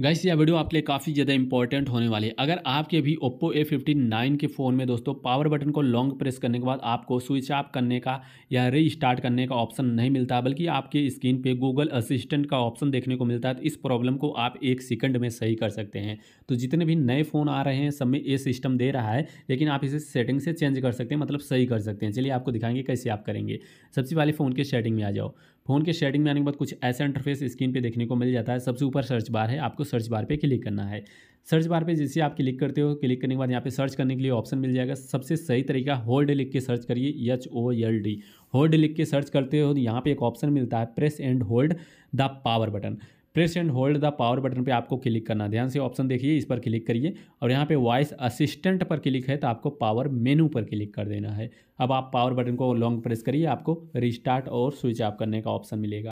gas यह video आपके लिए काफ़ी ज़्यादा इंपॉर्टेंट होने वाली है अगर आपके भी ओप्पो ए फिफ्टी नाइन के फ़ोन में दोस्तों पावर बटन को लॉन्ग प्रेस करने के बाद आपको स्विच ऑफ करने का या री स्टार्ट करने का ऑप्शन नहीं मिलता बल्कि आपके स्क्रीन पे गूगल असिस्टेंट का ऑप्शन देखने को मिलता है तो इस प्रॉब्लम को आप एक सेकंड में सही कर सकते हैं तो जितने भी नए फ़ोन आ रहे हैं सब में ये सिस्टम दे रहा है लेकिन आप इसे सेटिंग से चेंज कर सकते हैं मतलब सही कर सकते हैं चलिए आपको दिखाएंगे कैसे आप करेंगे सबसे पहले फ़ोन के सेटिंग में आ जाओ फ़ोन के शेडिंग में आने के बाद कुछ ऐसा इंटरफेस स्क्रीन पे देखने को मिल जाता है सबसे ऊपर सर्च बार है आपको सर्च बार पे क्लिक करना है सर्च बार पे जैसे आप क्लिक करते हो क्लिक करने के बाद यहाँ पे सर्च करने के लिए ऑप्शन मिल जाएगा सबसे सही तरीका होल्ड लिख के सर्च करिए H O L D hold लिख के सर्च करते हो यहाँ पे एक ऑप्शन मिलता है press and hold the power button press and hold the power button पे आपको क्लिक करना ध्यान से ऑप्शन देखिए इस पर क्लिक करिए और यहाँ पे वॉइस असिस्टेंट पर क्लिक है तो आपको पावर मेनू पर क्लिक कर देना है अब आप पावर बटन को लॉन्ग प्रेस करिए आपको रिस्टार्ट और स्विच ऑफ करने का ऑप्शन मिलेगा